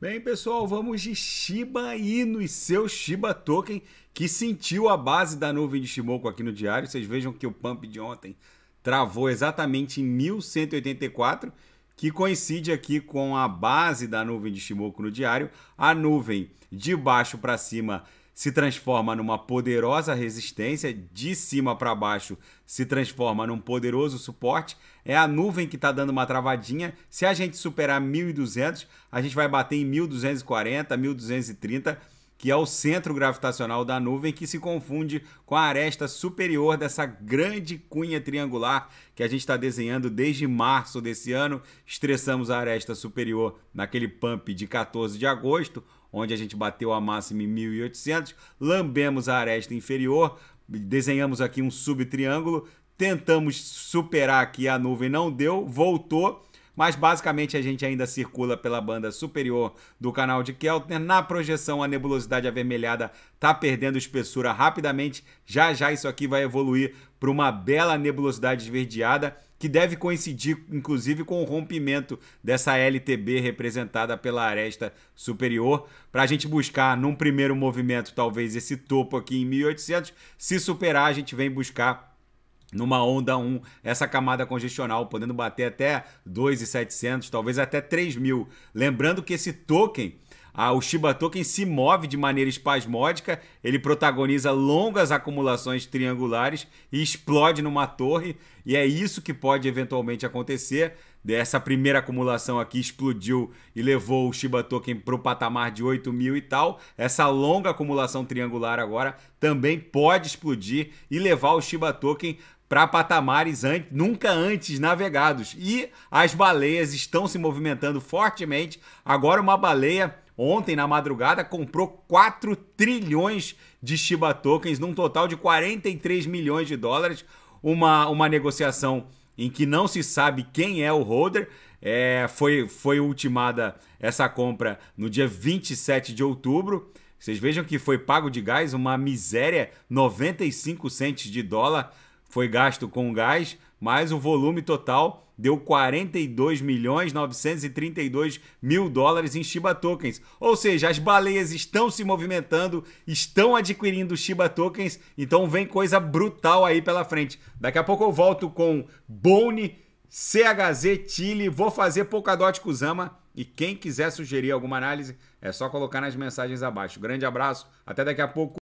Bem, pessoal, vamos de Shiba Inu e seu Shiba Token, que sentiu a base da nuvem de Shimoku aqui no diário. Vocês vejam que o pump de ontem travou exatamente em 1184, que coincide aqui com a base da nuvem de Shimoku no diário. A nuvem de baixo para cima se transforma numa poderosa resistência, de cima para baixo se transforma num poderoso suporte. É a nuvem que está dando uma travadinha. Se a gente superar 1.200, a gente vai bater em 1.240, 1.230 que é o centro gravitacional da nuvem, que se confunde com a aresta superior dessa grande cunha triangular que a gente está desenhando desde março desse ano. Estressamos a aresta superior naquele pump de 14 de agosto, onde a gente bateu a máxima em 1800, lambemos a aresta inferior, desenhamos aqui um subtriângulo, tentamos superar aqui a nuvem, não deu, voltou mas basicamente a gente ainda circula pela banda superior do canal de Keltner. Na projeção, a nebulosidade avermelhada está perdendo espessura rapidamente. Já já isso aqui vai evoluir para uma bela nebulosidade esverdeada que deve coincidir, inclusive, com o rompimento dessa LTB representada pela aresta superior, para a gente buscar, num primeiro movimento, talvez esse topo aqui em 1800. Se superar, a gente vem buscar numa onda 1, essa camada congestional, podendo bater até 2,700, talvez até 3.000. mil. Lembrando que esse token, ah, o Shiba Token, se move de maneira espasmódica, ele protagoniza longas acumulações triangulares e explode numa torre, e é isso que pode eventualmente acontecer. Essa primeira acumulação aqui explodiu e levou o Shiba Token para o patamar de 8 mil e tal. Essa longa acumulação triangular agora também pode explodir e levar o Shiba Token para patamares an nunca antes navegados. E as baleias estão se movimentando fortemente. Agora, uma baleia, ontem na madrugada, comprou 4 trilhões de Shiba Tokens, num total de 43 milhões de dólares. Uma, uma negociação em que não se sabe quem é o holder. É, foi, foi ultimada essa compra no dia 27 de outubro. Vocês vejam que foi pago de gás uma miséria 95 centes de dólar foi gasto com gás, mas o volume total deu 42 milhões 932 mil dólares em Shiba Tokens. Ou seja, as baleias estão se movimentando, estão adquirindo Shiba Tokens, então vem coisa brutal aí pela frente. Daqui a pouco eu volto com Bone, CHZ, Chile, vou fazer Polkadot Kuzama e quem quiser sugerir alguma análise é só colocar nas mensagens abaixo. Grande abraço, até daqui a pouco.